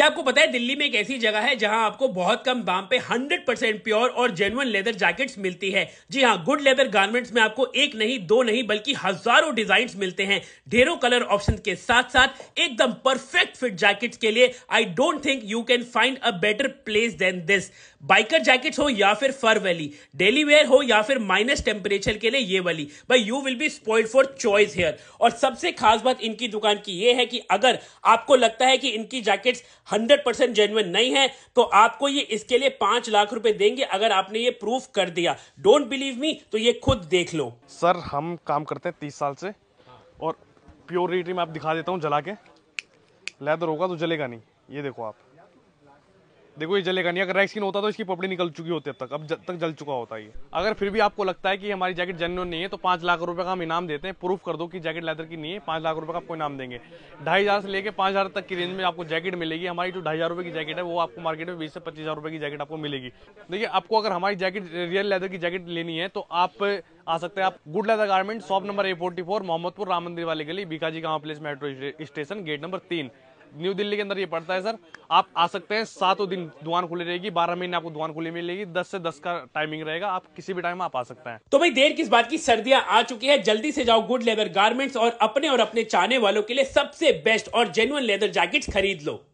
क्या आपको पता है दिल्ली में एक ऐसी जगह है जहां आपको बहुत कम दाम पे 100% परसेंट प्योर और जेनुअन लेदर जैकेट्स मिलती है जी हाँ गुड लेदर गारमेंट्स में आपको एक नहीं दो नहीं बल्कि हजारों डिजाइन मिलते हैं ढेरों कलर ऑप्शन के साथ साथ एकदम परफेक्ट फिट जैकेट्स के लिए I don't think you can find a better place than this biker jackets हो या फिर फर वैली डेली वेयर हो या फिर माइनस टेम्परेचर के लिए ये वाली भाई you will be spoiled for choice here और सबसे खास बात इनकी दुकान की ये है कि अगर आपको लगता है कि इनकी जैकेट्स हंड्रेड परसेंट जेन्युन नहीं है तो आपको ये इसके लिए पांच लाख रुपए देंगे अगर आपने ये प्रूफ कर दिया डोंट बिलीव मी तो ये खुद देख लो सर हम काम करते हैं तीस साल से और प्योरिटी में आप दिखा देता हूँ जला के लेदर होगा तो जलेगा नहीं ये देखो आप देखो ये जलेगा नहीं अगर रेड स्किन होता तो इसकी पपड़ी निकल चुकी होती अब तक अब तक जल चुका होता ये अगर फिर भी आपको लगता है कि हमारी जैकेट जेन्यून नहीं है तो पाँच लाख रुपए का हम इनाम देते हैं प्रूफ कर दो कि जैकेट लेदर की नहीं है पाँच लाख रुपए का आपको इनाम देंगे ढाई हज़ार से लेकर पाँच हज़ार तक की रेंज में आपको जैकेट मिलेगी हमारी जो ढाई हज़ार की जैकेट है वो आपको मार्केट में बीस से पच्चीस हज़ार की जैकेट आपको मिलेगी देखिए आपको अगर हमारी जैकेट रियल लेदर की जैकेट लेनी है तो आप आ सकते हैं आप good leather garment shop number A forty four Mohammadpur Ram Mandir वाले गली Bhikaji Cama place metro station gate number तीन न्यू दिल्ली के अंदर ये पड़ता है सर आप आ सकते हैं सातों दिन दुकान खुली रहेगी बारह महीने आपको दुकान खुली मिलेगी दस से दस का टाइमिंग रहेगा आप किसी भी टाइम आप आ सकते हैं तो भाई देर किस बात की सर्दियां आ चुकी है जल्दी से जाओ गुड लेदर गारमेंट्स और अपने और अपने चाहने वालों के लिए सबसे बेस्ट और जेन्युन लेदर जैकेट खरीद लो